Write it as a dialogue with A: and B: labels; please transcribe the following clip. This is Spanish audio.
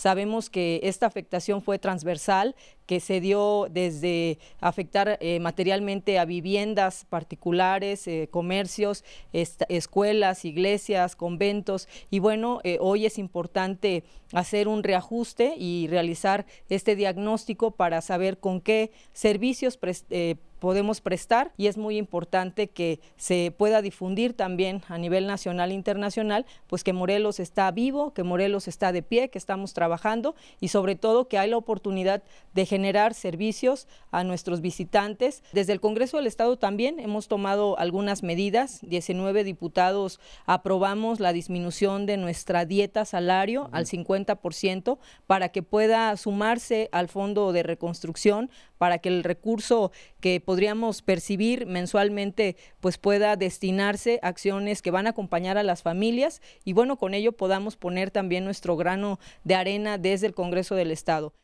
A: Sabemos que esta afectación fue transversal, que se dio desde afectar eh, materialmente a viviendas particulares, eh, comercios, escuelas, iglesias, conventos. Y bueno, eh, hoy es importante hacer un reajuste y realizar este diagnóstico para saber con qué servicios podemos prestar y es muy importante que se pueda difundir también a nivel nacional e internacional, pues que Morelos está vivo, que Morelos está de pie, que estamos trabajando y sobre todo que hay la oportunidad de generar generar servicios a nuestros visitantes. Desde el Congreso del Estado también hemos tomado algunas medidas. 19 diputados aprobamos la disminución de nuestra dieta salario al 50% para que pueda sumarse al fondo de reconstrucción, para que el recurso que podríamos percibir mensualmente pues pueda destinarse a acciones que van a acompañar a las familias y bueno, con ello podamos poner también nuestro grano de arena desde el Congreso del Estado.